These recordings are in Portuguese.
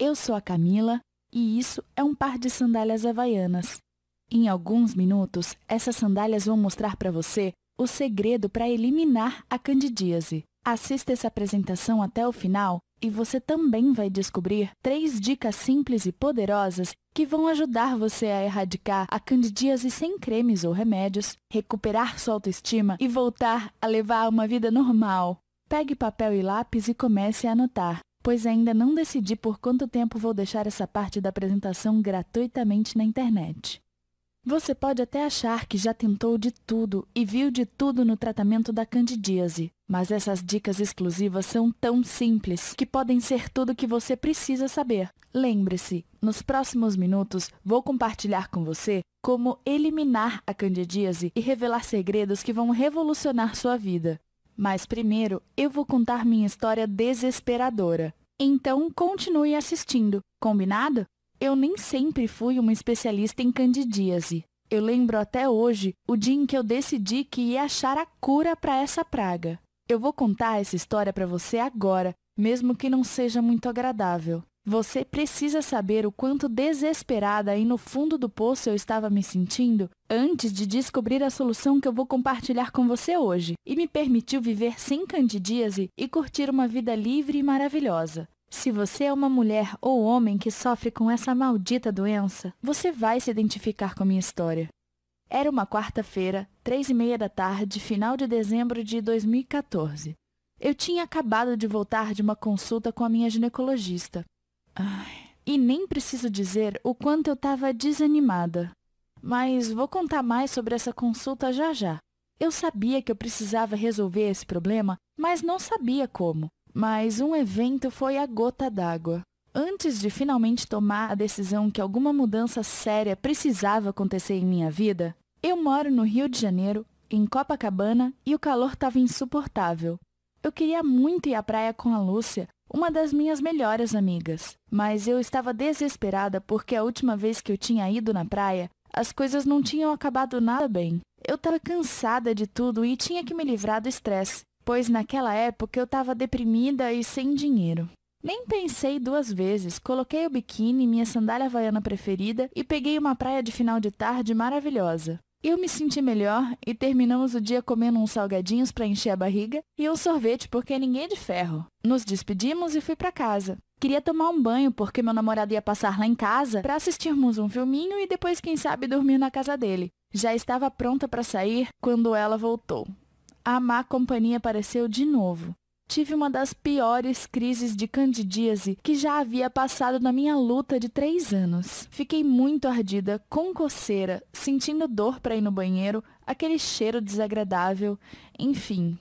Eu sou a Camila e isso é um par de sandálias havaianas. Em alguns minutos, essas sandálias vão mostrar para você o segredo para eliminar a candidíase. Assista essa apresentação até o final e você também vai descobrir três dicas simples e poderosas que vão ajudar você a erradicar a candidíase sem cremes ou remédios, recuperar sua autoestima e voltar a levar uma vida normal. Pegue papel e lápis e comece a anotar pois ainda não decidi por quanto tempo vou deixar essa parte da apresentação gratuitamente na internet. Você pode até achar que já tentou de tudo e viu de tudo no tratamento da candidíase, mas essas dicas exclusivas são tão simples que podem ser tudo o que você precisa saber. Lembre-se, nos próximos minutos vou compartilhar com você como eliminar a candidíase e revelar segredos que vão revolucionar sua vida. Mas primeiro, eu vou contar minha história desesperadora. Então, continue assistindo, combinado? Eu nem sempre fui uma especialista em candidíase. Eu lembro até hoje o dia em que eu decidi que ia achar a cura para essa praga. Eu vou contar essa história para você agora, mesmo que não seja muito agradável. Você precisa saber o quanto desesperada e no fundo do poço eu estava me sentindo antes de descobrir a solução que eu vou compartilhar com você hoje e me permitiu viver sem candidíase e curtir uma vida livre e maravilhosa. Se você é uma mulher ou homem que sofre com essa maldita doença, você vai se identificar com a minha história. Era uma quarta-feira, três e meia da tarde, final de dezembro de 2014. Eu tinha acabado de voltar de uma consulta com a minha ginecologista e nem preciso dizer o quanto eu estava desanimada. Mas vou contar mais sobre essa consulta já já. Eu sabia que eu precisava resolver esse problema, mas não sabia como. Mas um evento foi a gota d'água. Antes de finalmente tomar a decisão que alguma mudança séria precisava acontecer em minha vida, eu moro no Rio de Janeiro, em Copacabana, e o calor estava insuportável. Eu queria muito ir à praia com a Lúcia, uma das minhas melhores amigas. Mas eu estava desesperada porque a última vez que eu tinha ido na praia, as coisas não tinham acabado nada bem. Eu estava cansada de tudo e tinha que me livrar do estresse, pois naquela época eu estava deprimida e sem dinheiro. Nem pensei duas vezes, coloquei o biquíni, minha sandália havaiana preferida e peguei uma praia de final de tarde maravilhosa. Eu me senti melhor e terminamos o dia comendo uns salgadinhos para encher a barriga e um sorvete porque ninguém é de ferro. Nos despedimos e fui para casa. Queria tomar um banho porque meu namorado ia passar lá em casa para assistirmos um filminho e depois, quem sabe, dormir na casa dele. Já estava pronta para sair quando ela voltou. A má companhia apareceu de novo tive uma das piores crises de candidíase que já havia passado na minha luta de três anos. Fiquei muito ardida, com coceira, sentindo dor para ir no banheiro, aquele cheiro desagradável, enfim,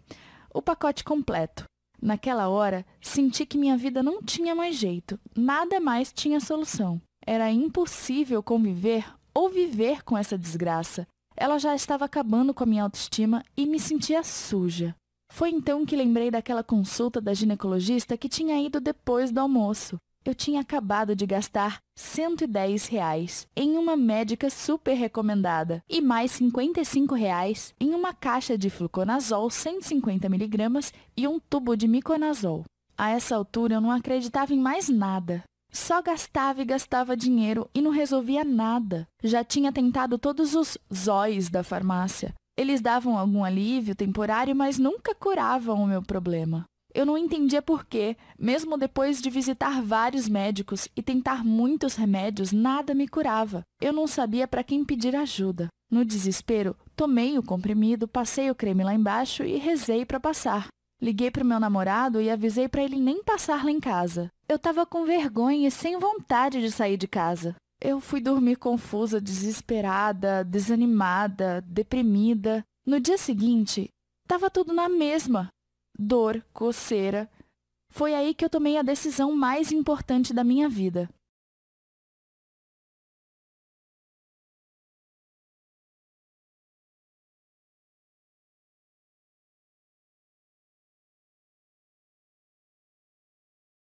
o pacote completo. Naquela hora, senti que minha vida não tinha mais jeito, nada mais tinha solução. Era impossível conviver ou viver com essa desgraça. Ela já estava acabando com a minha autoestima e me sentia suja. Foi então que lembrei daquela consulta da ginecologista que tinha ido depois do almoço. Eu tinha acabado de gastar 110 reais em uma médica super recomendada e mais 55 reais em uma caixa de fluconazol 150mg e um tubo de miconazol. A essa altura eu não acreditava em mais nada. Só gastava e gastava dinheiro e não resolvia nada. Já tinha tentado todos os zóis da farmácia, eles davam algum alívio temporário, mas nunca curavam o meu problema. Eu não entendia por quê, mesmo depois de visitar vários médicos e tentar muitos remédios, nada me curava. Eu não sabia para quem pedir ajuda. No desespero, tomei o comprimido, passei o creme lá embaixo e rezei para passar. Liguei para o meu namorado e avisei para ele nem passar lá em casa. Eu estava com vergonha e sem vontade de sair de casa. Eu fui dormir confusa, desesperada, desanimada, deprimida. No dia seguinte, estava tudo na mesma. Dor, coceira. Foi aí que eu tomei a decisão mais importante da minha vida.